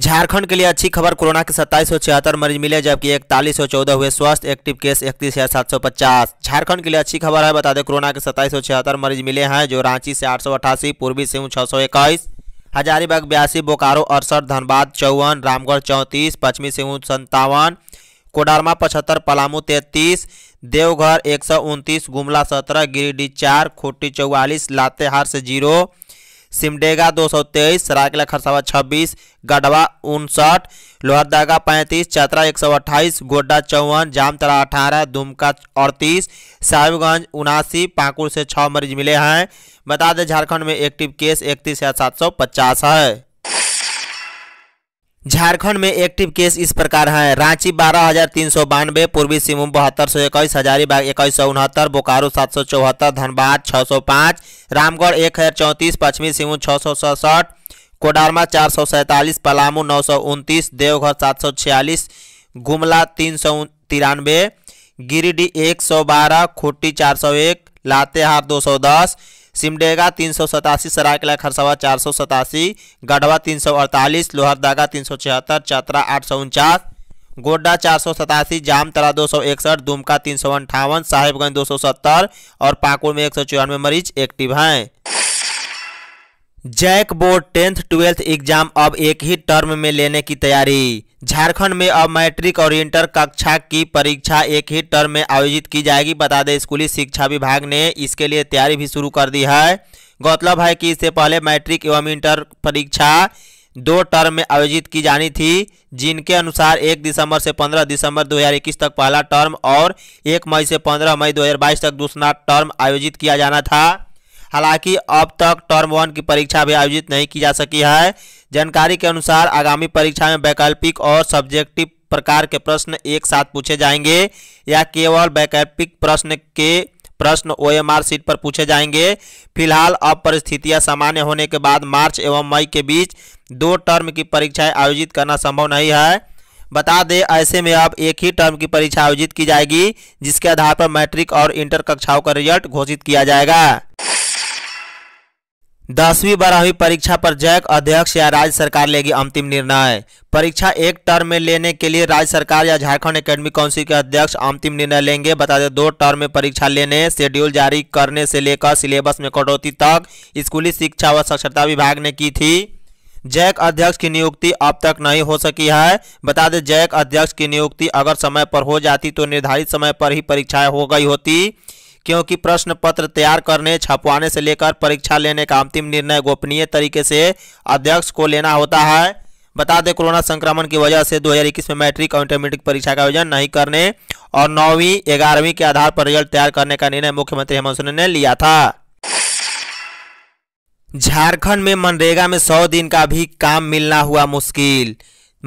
झारखंड के लिए अच्छी खबर कोरोना के सत्ताईस सौ छिहत्तर मरीज मिले जबकि इकतालीस सौ चौदह हुए स्वस्थ एक्टिव केस इकतीस हज़ार सात सौ पचास झारखंड के लिए अच्छी खबर है बता दें कोरोना के सत्ताईस सौ छिहत्तर मरीज मिले हैं जो रांची से आठ सौ अठासी पूर्वी सिंह छः सौ इक्कीस हजारीबाग बयासी बोकारो अड़सठ धनबाद चौवन रामगढ़ चौंतीस पश्चिमी सिंह संतावन कोडरमा पचहत्तर पलामू तैंतीस देवघर एक सौ उनतीस गुमला सत्रह गिरिडीह चार खुट्टी चौवालीस लातेहार से जीरो सिमडेगा दो सौ तेईस सरायकला खरसावा छब्बीस गढ़वा उनसठ लोहरदगा पैंतीस चतरा एक सौ अट्ठाईस गोड्डा चौवन जामतरा अठारह दुमका अड़तीस साहिबगंज उनासी पाकुड़ से छः मरीज मिले हैं बता दें झारखंड में एक्टिव केस इकतीस हज़ार सात सौ पचास है झारखंड में एक्टिव केस इस प्रकार हैं रांची बारह हज़ार तीन सौ बानवे पूर्वी सिंहभूम बहत्तर सौ इक्कीस हजारीबाग इक्कीस सौ उनहत्तर बोकारो सात सौ चौहत्तर धनबाद छः सौ पाँच रामगढ़ एक हज़ार चौंतीस पश्चिमी सिंहभूम छः सौ सड़सठ कोडारमा चार सौ सैंतालीस पलामू नौ सौ उनतीस देवघर सात सौ छियालीस गुमला तीन सौ तिरानवे गिरिडीह एक सौ बारह खुट्टी चार सौ एक लातेहार दो सौ दस सिमडेगा तीन सौ सतासी सरायकला खरसावा चार सौ सतासी गढ़वा तीन सौ अड़तालीस लोहरदागा तीन सौ छिहत्तर चतरा आठ सौ उनचास गोड्डा चार सौ सतासी जामतरा दो सौ इकसठ दुमका तीन सौ अंठावन साहेबगंज दो सौ सत्तर और पाकुड़ में एक सौ चौरानवे मरीज एक्टिव हैं JAC board tenth twelfth exam अब एक ही टर्म में लेने की तैयारी झारखंड में अब मैट्रिक और इंटर कक्षा की परीक्षा एक ही टर्म में आयोजित की जाएगी बता दें स्कूली शिक्षा विभाग ने इसके लिए तैयारी भी शुरू कर दी है गौरतलब है कि इससे पहले मैट्रिक एवं इंटर परीक्षा दो टर्म में आयोजित की जानी थी जिनके अनुसार 1 दिसंबर से 15 दिसंबर 2021 तक पहला टर्म और 1 मई से 15 मई 2022 तक दूसरा टर्म आयोजित किया जाना था हालांकि अब तक टर्म वन की परीक्षा भी आयोजित नहीं की जा सकी है जानकारी के अनुसार आगामी परीक्षा में वैकल्पिक और सब्जेक्टिव प्रकार के प्रश्न एक साथ पूछे जाएंगे या केवल वैकल्पिक प्रश्न के प्रश्न आर सीट पर पूछे जाएंगे फिलहाल अब परिस्थितियां सामान्य होने के बाद मार्च एवं मई के बीच दो टर्म की परीक्षाएं आयोजित करना संभव नहीं है बता दें ऐसे में अब एक ही टर्म की परीक्षा आयोजित की जाएगी जिसके आधार पर मैट्रिक और इंटर कक्षाओं का रिजल्ट घोषित किया जाएगा दसवीं बारहवीं परीक्षा पर जैक अध्यक्ष या राज्य सरकार लेगी अंतिम निर्णय परीक्षा एक टर्म में लेने के लिए राज्य सरकार या झारखंड एकेडमी काउंसिल के अध्यक्ष अंतिम निर्णय लेंगे बता दें दो टर्म में परीक्षा लेने शेड्यूल जारी करने से लेकर सिलेबस में कटौती तक स्कूली शिक्षा व साक्षरता विभाग ने की थी जैक अध्यक्ष की नियुक्ति अब तक नहीं हो सकी है बता दें जैक अध्यक्ष की नियुक्ति अगर समय पर हो जाती तो निर्धारित समय पर ही परीक्षाएं हो गई होती क्योंकि प्रश्न पत्र तैयार करने छपवाने से लेकर परीक्षा लेने का अंतिम निर्णय गोपनीय तरीके से अध्यक्ष को लेना होता है बता दें कोरोना संक्रमण की वजह से 2021 में मैट्रिक और इंटरमीडिएट परीक्षा का आयोजन नहीं करने और नौवीं ग्यारहवीं के आधार पर रिजल्ट तैयार करने का निर्णय मुख्यमंत्री हेमंत सोरेन ने लिया था झारखंड में मनरेगा में सौ दिन का भी काम मिलना हुआ मुश्किल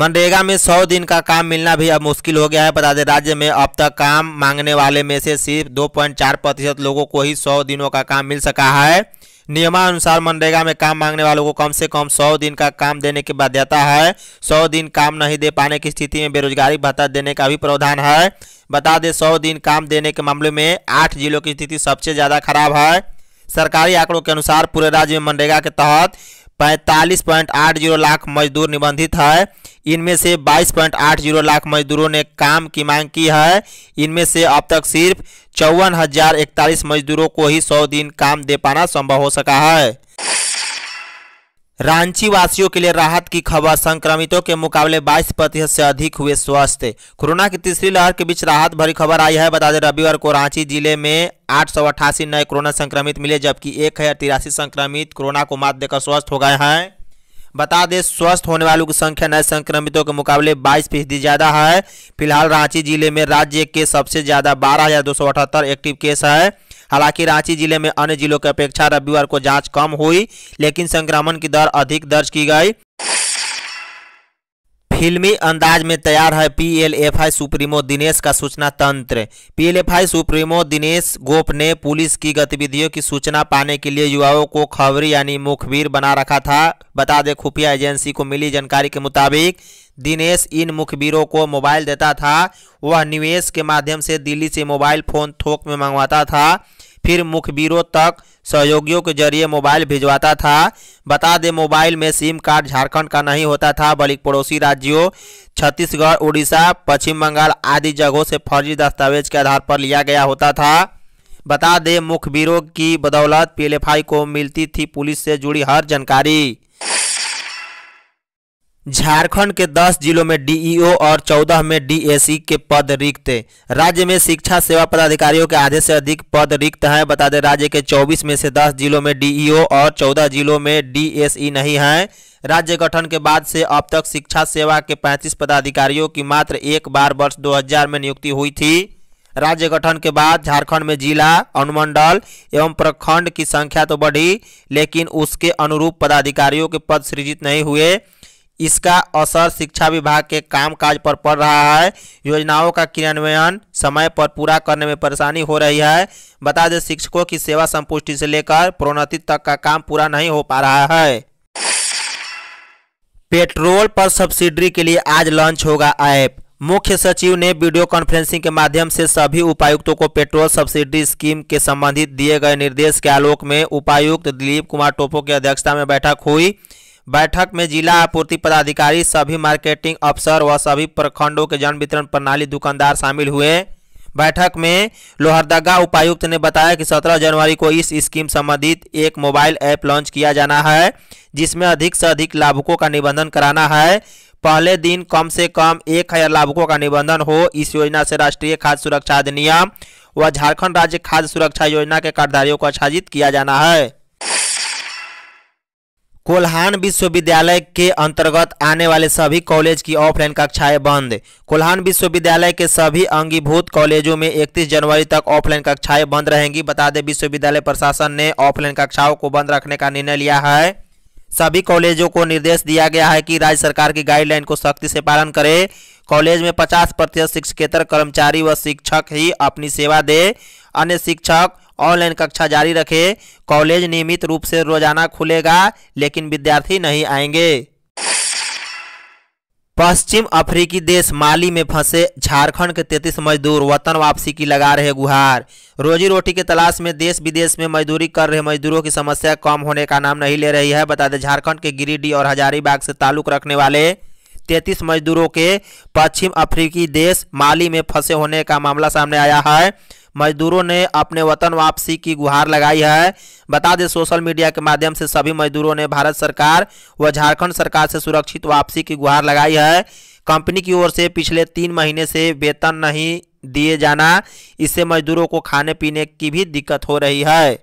मनरेगा में सौ दिन का काम मिलना भी अब मुश्किल हो गया है बता दें राज्य में अब तक काम मांगने वाले में से सिर्फ दो पॉइंट चार प्रतिशत लोगों को ही सौ दिनों का काम मिल सका है नियमानुसार मनरेगा में काम मांगने वालों को कम से कम सौ दिन का काम देने की बाध्यता है सौ दिन काम नहीं दे पाने की स्थिति में बेरोजगारी भत्ता देने का भी प्रावधान है बता दें सौ दिन काम देने के मामले में आठ जिलों की स्थिति सबसे ज़्यादा खराब है सरकारी आंकड़ों के अनुसार पूरे राज्य में मनरेगा के तहत पैंतालीस पॉइंट आठ जीरो लाख मजदूर निबंधित है इनमें से 22.80 लाख मजदूरों ने काम की मांग की है इनमें से अब तक सिर्फ चौवन हजार इकतालीस मजदूरों को ही सौ दिन काम दे पाना संभव हो सका है रांची वासियों के लिए राहत की खबर संक्रमितों के मुकाबले 22 प्रतिशत से अधिक हुए स्वस्थ कोरोना की तीसरी लहर के बीच राहत भरी खबर आई है बता दें रविवार को रांची जिले में आठ नए कोरोना संक्रमित मिले जबकि एक हजार तिरासी संक्रमित कोरोना को मात देकर स्वस्थ हो गए हैं बता दें स्वस्थ होने वालों की संख्या नए संक्रमितों के मुकाबले बाईस फीसदी ज़्यादा है फिलहाल रांची जिले में राज्य के सबसे ज़्यादा बारह एक्टिव केस है हालांकि रांची जिले में अन्य जिलों की अपेक्षा रविवार को जांच कम हुई लेकिन संक्रमण की दर अधिक दर्ज की गई फिल्मी अंदाज में तैयार है पीएलएफआई सुप्रीमो दिनेश का सूचना तंत्र पीएलएफआई सुप्रीमो दिनेश गोप ने पुलिस की गतिविधियों की सूचना पाने के लिए युवाओं को खबरी यानी मुखबिर बना रखा था बता दें खुफिया एजेंसी को मिली जानकारी के मुताबिक दिनेश इन मुखबिरों को मोबाइल देता था वह निवेश के माध्यम से दिल्ली से मोबाइल फोन थोक में मंगवाता था फिर मुखबिरों तक सहयोगियों के जरिए मोबाइल भिजवाता था बता दें मोबाइल में सिम कार्ड झारखंड का नहीं होता था बल्कि पड़ोसी राज्यों छत्तीसगढ़ उड़ीसा पश्चिम बंगाल आदि जगहों से फर्जी दस्तावेज के आधार पर लिया गया होता था बता दें मुखबिरों की बदौलत पीएलएफआई को मिलती थी पुलिस से जुड़ी हर जानकारी झारखंड के 10 जिलों में डीईओ और 14 में डीएसी के पद रिक्त राज्य में शिक्षा सेवा पदाधिकारियों के आधे से अधिक पद रिक्त हैं बता दें राज्य के 24 में से 10 जिलों में डीईओ और 14 जिलों में डीएसई नहीं हैं राज्य गठन के बाद से अब तक शिक्षा सेवा के 35 पदाधिकारियों की मात्र एक बार वर्ष 2000 में नियुक्ति हुई थी राज्य गठन के बाद झारखंड में जिला अनुमंडल एवं प्रखंड की संख्या तो बढ़ी लेकिन उसके अनुरूप पदाधिकारियों के पद सृजित नहीं हुए इसका असर शिक्षा विभाग के कामकाज पर पड़ रहा है योजनाओं का क्रियान्वयन समय पर पूरा करने में परेशानी हो रही है बता दें शिक्षकों की सेवा संपुष्टि से लेकर प्रोन्नति तक का काम पूरा नहीं हो पा रहा है पेट्रोल पर सब्सिडी के लिए आज लॉन्च होगा ऐप मुख्य सचिव ने वीडियो कॉन्फ्रेंसिंग के माध्यम से सभी उपायुक्तों को पेट्रोल सब्सिडी स्कीम के संबंधित दिए गए निर्देश के आलोक में उपायुक्त दिलीप कुमार टोपो की अध्यक्षता में बैठक हुई बैठक में जिला आपूर्ति पदाधिकारी सभी मार्केटिंग अफसर व सभी प्रखंडों के जन वितरण प्रणाली दुकानदार शामिल हुए बैठक में लोहरदगा उपायुक्त ने बताया कि 17 जनवरी को इस स्कीम संबंधित एक मोबाइल ऐप लॉन्च किया जाना है जिसमें अधिक से अधिक लाभुकों का निबंधन कराना है पहले दिन कम से कम एक हजार लाभुकों का निबंधन हो इस योजना से राष्ट्रीय खाद्य सुरक्षा अधिनियम व झारखंड राज्य खाद्य सुरक्षा योजना के कार्यधारियों को आच्छादित किया जाना है कोल्हान विश्वविद्यालय के अंतर्गत आने वाले सभी कॉलेज की ऑफलाइन कक्षाएं बंद कोल्हान विश्वविद्यालय के सभी अंगीभूत कॉलेजों में 31 जनवरी तक ऑफलाइन कक्षाएं बंद रहेंगी बता दें विश्वविद्यालय प्रशासन ने ऑफलाइन कक्षाओं को बंद रखने का निर्णय लिया है सभी कॉलेजों को निर्देश दिया गया है कि राज्य सरकार की गाइडलाइन को सख्ती से पालन करे कॉलेज में 50 प्रतिशत शिक्षकेतर कर्मचारी व शिक्षक ही अपनी सेवा दे अन्य शिक्षक ऑनलाइन कक्षा जारी रखे कॉलेज नियमित रूप से रोजाना खुलेगा लेकिन विद्यार्थी नहीं आएंगे पश्चिम अफ्रीकी देश माली में फंसे झारखंड के 33 मजदूर वतन वापसी की लगा रहे गुहार रोजी रोटी के तलाश में देश विदेश में मजदूरी कर रहे मजदूरों की समस्या कम होने का नाम नहीं ले रही है बता दें झारखंड के गिरिडीह और हजारीबाग से ताल्लुक रखने वाले 33 मजदूरों के पश्चिम अफ्रीकी देश माली में फंसे होने का मामला सामने आया है मजदूरों ने अपने वतन वापसी की गुहार लगाई है बता दें सोशल मीडिया के माध्यम से सभी मजदूरों ने भारत सरकार व झारखंड सरकार से सुरक्षित वापसी की गुहार लगाई है कंपनी की ओर से पिछले तीन महीने से वेतन नहीं दिए जाना इससे मजदूरों को खाने पीने की भी दिक्कत हो रही है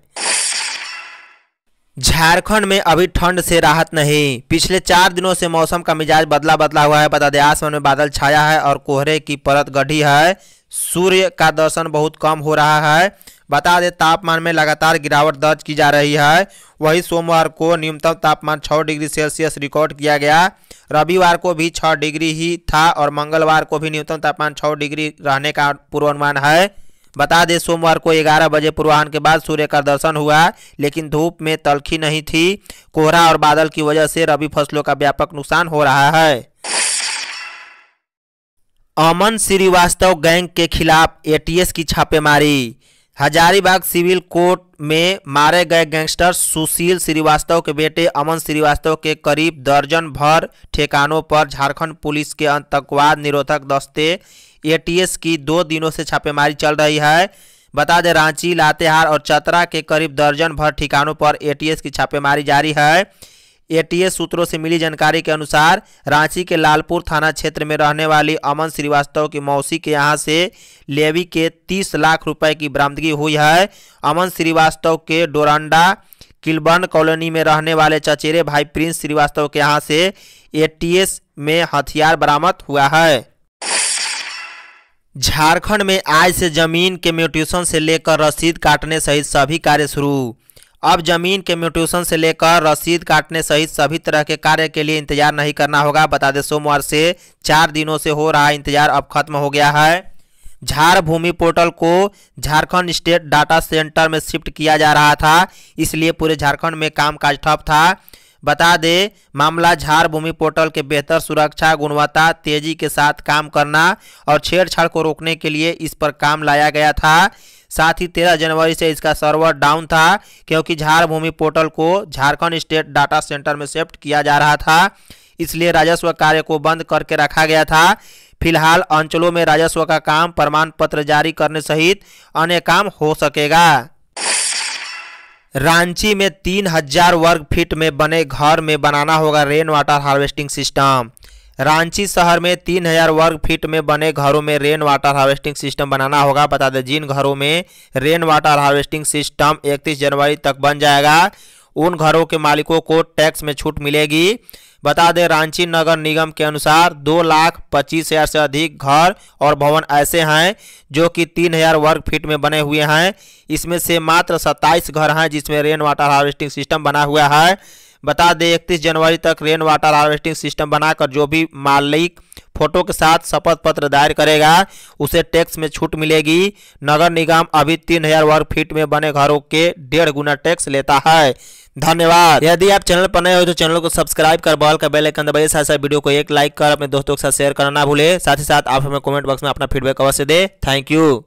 झारखंड में अभी ठंड से राहत नहीं पिछले चार दिनों से मौसम का मिजाज बदला बदला हुआ है बता दें आसमान में बादल छाया है और कोहरे की परत गढ़ी है सूर्य का दर्शन बहुत कम हो रहा है बता दें तापमान में लगातार गिरावट दर्ज की जा रही है वही सोमवार को न्यूनतम तापमान 6 डिग्री सेल्सियस रिकॉर्ड किया गया रविवार को भी 6 डिग्री ही था और मंगलवार को भी न्यूनतम तापमान 6 डिग्री रहने का पूर्वानुमान है बता दें सोमवार को 11 बजे पूर्वाहन के बाद सूर्य का दर्शन हुआ लेकिन धूप में तलखी नहीं थी कोहरा और बादल की वजह से रबी फसलों का व्यापक नुकसान हो रहा है अमन श्रीवास्तव गैंग के खिलाफ एटीएस की छापेमारी हजारीबाग सिविल कोर्ट में मारे गए गैंगस्टर सुशील श्रीवास्तव के बेटे अमन श्रीवास्तव के करीब दर्जन भर ठिकानों पर झारखंड पुलिस के आतंकवाद निरोधक दस्ते एटीएस की दो दिनों से छापेमारी चल रही है बता दें रांची लातेहार और चतरा के करीब दर्जन भर ठिकानों पर एटीएस की छापेमारी जारी है एटीएस सूत्रों से मिली जानकारी के अनुसार रांची के लालपुर थाना क्षेत्र में रहने वाली अमन श्रीवास्तव की मौसी के यहां से लेवी के 30 लाख रुपए की बरामदगी हुई है अमन श्रीवास्तव के डोरंडा किलबन कॉलोनी में रहने वाले चचेरे भाई प्रिंस श्रीवास्तव के यहां से एटीएस में हथियार बरामद हुआ है झारखंड में आज से जमीन के म्यूटेशन से लेकर रसीद काटने सहित सभी कार्य शुरू अब जमीन के म्यूटेशन से लेकर रसीद काटने सहित सभी तरह के कार्य के लिए इंतजार नहीं करना होगा बता दें सोमवार से चार दिनों से हो रहा इंतजार अब खत्म हो गया है झार भूमि पोर्टल को झारखंड स्टेट डाटा सेंटर में शिफ्ट किया जा रहा था इसलिए पूरे झारखंड में कामकाज ठप था बता दें मामला झार भूमि पोर्टल के बेहतर सुरक्षा गुणवत्ता तेजी के साथ काम करना और छेड़छाड़ को रोकने के लिए इस पर काम लाया गया था साथ ही 13 जनवरी से इसका सर्वर डाउन था क्योंकि झारभूमि पोर्टल को झारखंड स्टेट डाटा सेंटर में शिफ्ट किया जा रहा था इसलिए राजस्व कार्य को बंद करके रखा गया था फिलहाल अंचलों में राजस्व का काम प्रमाण पत्र जारी करने सहित अन्य काम हो सकेगा रांची में तीन हजार वर्ग फीट में बने घर में बनाना होगा rain water harvesting system Ranchi शहर में तीन हजार वर्ग फीट में बने घरों में रेन वाटर हार्वेस्टिंग सिस्टम बनाना होगा बता दें जिन घरों में रेन वाटर हार्वेस्टिंग सिस्टम 31 जनवरी तक बन जाएगा उन घरों के मालिकों को टैक्स में छूट मिलेगी बता दें रांची नगर निगम के अनुसार दो लाख पच्चीस हज़ार से अधिक घर और भवन ऐसे हैं जो कि तीन हज़ार वर्ग फीट में बने हुए हैं इसमें से मात्र सत्ताईस घर हैं जिसमें रेन वाटर हार्वेस्टिंग सिस्टम बना हुआ है बता दें इकतीस जनवरी तक रेन वाटर हार्वेस्टिंग सिस्टम बनाकर जो भी मालिक फोटो के साथ शपथ पत्र दायर करेगा उसे टैक्स में छूट मिलेगी नगर निगम अभी तीन हजार वर्ग फीट में बने घरों के डेढ़ गुना टैक्स लेता है धन्यवाद यदि आप चैनल पर नए हो तो चैनल को सब्सक्राइब कर बॉल का बेल आइकन दबाइए साथ साथ वीडियो को एक लाइक कर अपने दोस्तों के साथ शेयर करना ना भूले साथ ही साथ आप हमें कमेंट बॉक्स में अपना फीडबैक अवश्य दे थैंक यू